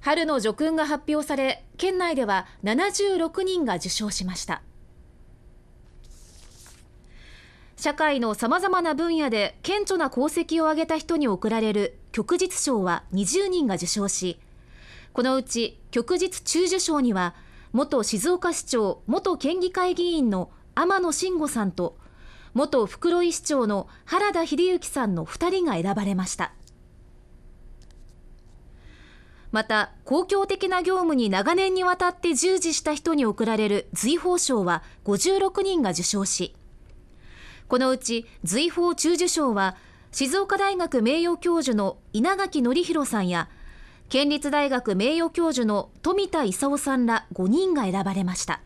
春の叙勲が発表され県内では76人が受賞しました社会のさまざまな分野で顕著な功績を挙げた人に贈られる旭日賞は20人が受賞しこのうち旭日中受賞には元静岡市長元県議会議員の天野真吾さんと元袋井市長の原田英幸さんの2人が選ばれました。また公共的な業務に長年にわたって従事した人に贈られる瑞宝賞は56人が受賞しこのうち瑞宝中受賞は静岡大学名誉教授の稲垣典弘さんや県立大学名誉教授の富田勲さんら5人が選ばれました